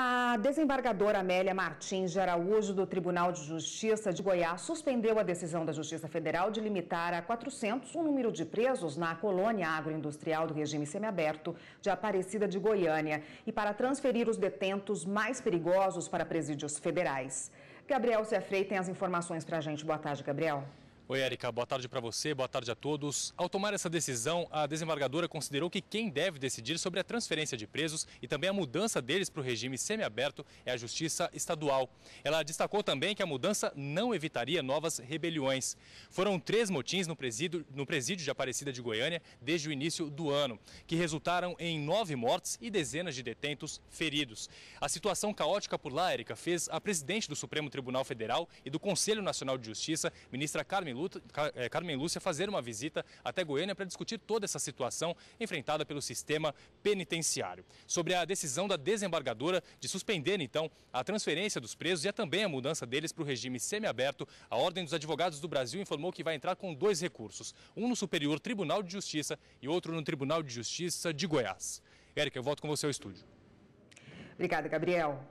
A desembargadora Amélia Martins de Araújo, do Tribunal de Justiça de Goiás, suspendeu a decisão da Justiça Federal de limitar a 400 o número de presos na colônia agroindustrial do regime semiaberto de Aparecida de Goiânia e para transferir os detentos mais perigosos para presídios federais. Gabriel Zé tem as informações para a gente. Boa tarde, Gabriel. Oi, Érica, boa tarde para você, boa tarde a todos. Ao tomar essa decisão, a desembargadora considerou que quem deve decidir sobre a transferência de presos e também a mudança deles para o regime semiaberto é a Justiça Estadual. Ela destacou também que a mudança não evitaria novas rebeliões. Foram três motins no presídio, no presídio de Aparecida de Goiânia desde o início do ano, que resultaram em nove mortes e dezenas de detentos feridos. A situação caótica por lá, Érica, fez a presidente do Supremo Tribunal Federal e do Conselho Nacional de Justiça, ministra Carmen é, Carmen Lúcia fazer uma visita até Goiânia para discutir toda essa situação enfrentada pelo sistema penitenciário. Sobre a decisão da desembargadora de suspender, então, a transferência dos presos e é também a mudança deles para o regime semiaberto, a Ordem dos Advogados do Brasil informou que vai entrar com dois recursos, um no Superior Tribunal de Justiça e outro no Tribunal de Justiça de Goiás. Érica, eu volto com você ao estúdio. Obrigada, Gabriel.